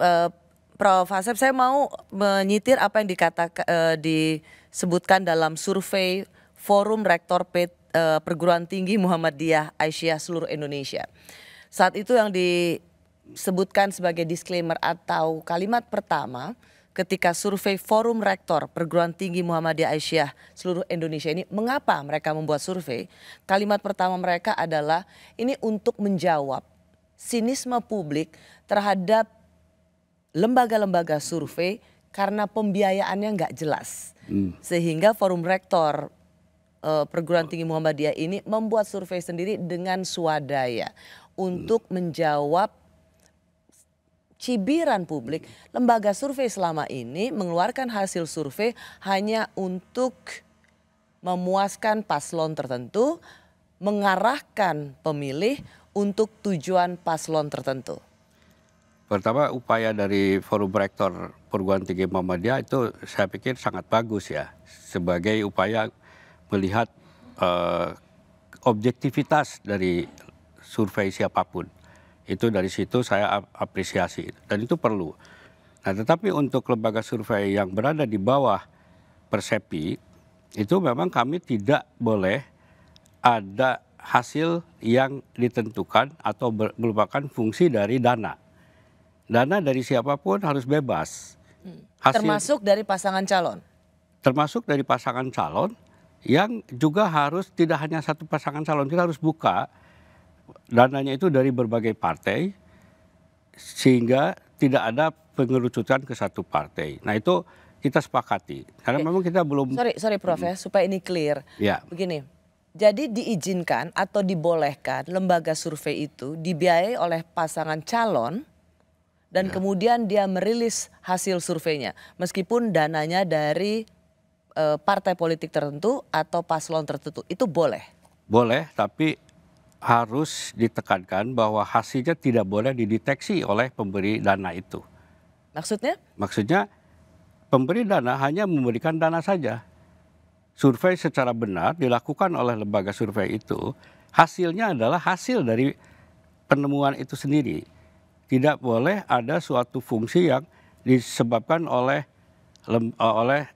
Eh, Prof Haseb, saya mau menyitir apa yang dikatakan uh, disebutkan dalam survei Forum Rektor Pet, uh, Perguruan Tinggi Muhammadiyah Aisyah seluruh Indonesia. Saat itu yang disebutkan sebagai disclaimer atau kalimat pertama ketika survei Forum Rektor Perguruan Tinggi Muhammadiyah Aisyah seluruh Indonesia ini mengapa mereka membuat survei? Kalimat pertama mereka adalah ini untuk menjawab sinisme publik terhadap lembaga-lembaga survei karena pembiayaannya nggak jelas. Hmm. Sehingga forum rektor uh, perguruan tinggi Muhammadiyah ini membuat survei sendiri dengan swadaya untuk hmm. menjawab cibiran publik. Lembaga survei selama ini mengeluarkan hasil survei hanya untuk memuaskan paslon tertentu, mengarahkan pemilih untuk tujuan paslon tertentu pertama upaya dari forum rektor perguruan tinggi Muhammadiyah itu saya pikir sangat bagus ya sebagai upaya melihat uh, objektivitas dari survei siapapun itu dari situ saya apresiasi dan itu perlu nah tetapi untuk lembaga survei yang berada di bawah persepi itu memang kami tidak boleh ada hasil yang ditentukan atau merupakan fungsi dari dana dana dari siapapun harus bebas. Hmm. Hasil, termasuk dari pasangan calon. Termasuk dari pasangan calon yang juga harus tidak hanya satu pasangan calon, kita harus buka dananya itu dari berbagai partai sehingga tidak ada pengerucutan ke satu partai. Nah, itu kita sepakati. Karena Oke. memang kita belum Sorry, sorry Prof ya, supaya ini clear. Ya. Begini. Jadi diizinkan atau dibolehkan lembaga survei itu dibiayai oleh pasangan calon dan ya. kemudian dia merilis hasil surveinya meskipun dananya dari e, partai politik tertentu atau paslon tertentu itu boleh. Boleh, tapi harus ditekankan bahwa hasilnya tidak boleh dideteksi oleh pemberi dana itu. Maksudnya? Maksudnya pemberi dana hanya memberikan dana saja. Survei secara benar dilakukan oleh lembaga survei itu, hasilnya adalah hasil dari penemuan itu sendiri tidak boleh ada suatu fungsi yang disebabkan oleh eh, oleh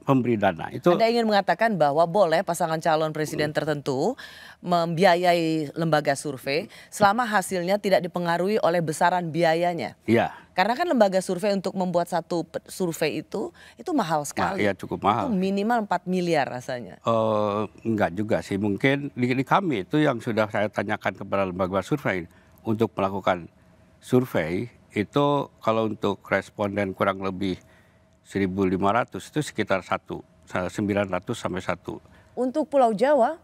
pemberi dana. Itu Anda ingin mengatakan bahwa boleh pasangan calon presiden tertentu membiayai lembaga survei selama hasilnya tidak dipengaruhi oleh besaran biayanya. Iya. Karena kan lembaga survei untuk membuat satu survei itu itu mahal sekali. Iya, cukup mahal. Itu minimal 4 miliar rasanya. Uh, enggak juga sih. Mungkin di, di kami itu yang sudah saya tanyakan kepada lembaga survei untuk melakukan survei itu kalau untuk responden kurang lebih 1.500 itu sekitar 1, 900 sampai 1. Untuk Pulau Jawa?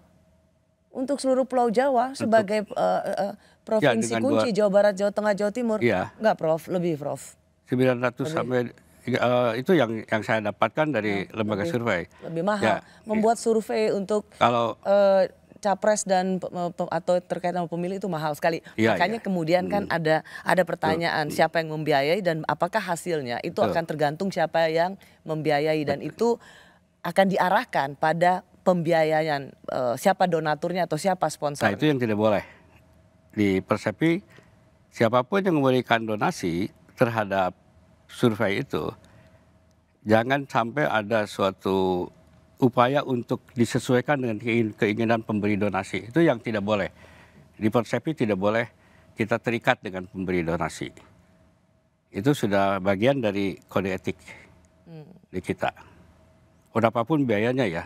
Untuk seluruh Pulau Jawa sebagai uh, uh, provinsi ya, kunci dua, Jawa Barat, Jawa Tengah, Jawa Timur? Iya. Enggak Prof, lebih Prof. 900 lebih. sampai uh, itu yang yang saya dapatkan dari ya, lembaga lebih, survei. Lebih mahal. Ya, membuat iya. survei untuk kalau uh, capres dan atau terkait sama pemilih itu mahal sekali. Ya, Makanya ya. kemudian kan hmm. ada ada pertanyaan Betul. siapa yang membiayai dan apakah hasilnya itu Betul. akan tergantung siapa yang membiayai dan Betul. itu akan diarahkan pada pembiayaan uh, e, siapa donaturnya atau siapa sponsor. Nah, itu yang tidak boleh. Di Persepi siapapun yang memberikan donasi terhadap survei itu jangan sampai ada suatu upaya untuk disesuaikan dengan keinginan pemberi donasi. Itu yang tidak boleh. Di persepi tidak boleh kita terikat dengan pemberi donasi. Itu sudah bagian dari kode etik hmm. di kita. Udah apapun biayanya ya.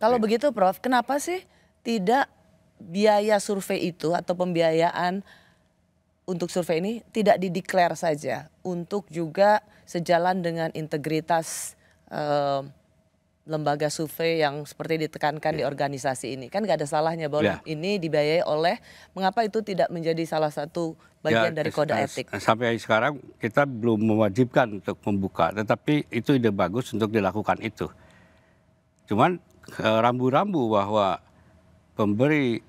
Kalau ya. begitu Prof, kenapa sih tidak biaya survei itu atau pembiayaan untuk survei ini tidak dideklar saja untuk juga sejalan dengan integritas eh, lembaga survei yang seperti ditekankan yeah. di iya. organisasi ini kan gak ada salahnya bahwa yeah. ini dibiayai oleh mengapa itu tidak menjadi salah satu bagian yeah, dari kode etik sampai sekarang kita belum mewajibkan untuk membuka tetapi itu ide bagus untuk dilakukan itu cuman rambu-rambu bahwa pemberi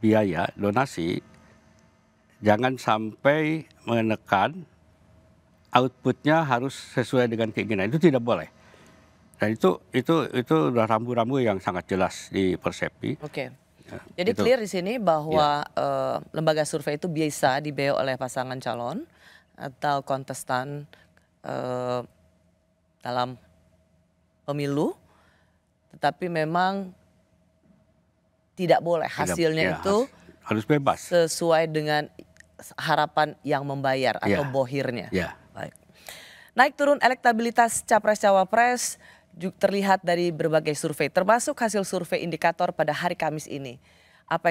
biaya donasi jangan sampai menekan outputnya harus sesuai dengan keinginan itu tidak boleh dan itu itu itu udah rambu-rambu yang sangat jelas di Persepi. Oke. Okay. Ya, Jadi itu. clear di sini bahwa ya. uh, lembaga survei itu biasa dibeo oleh pasangan calon atau kontestan uh, dalam pemilu, tetapi memang tidak boleh hasilnya tidak, ya, itu harus bebas sesuai dengan harapan yang membayar atau ya. bohirnya. Ya. Baik. Naik turun elektabilitas capres cawapres terlihat dari berbagai survei, termasuk hasil survei indikator pada hari Kamis ini. Apa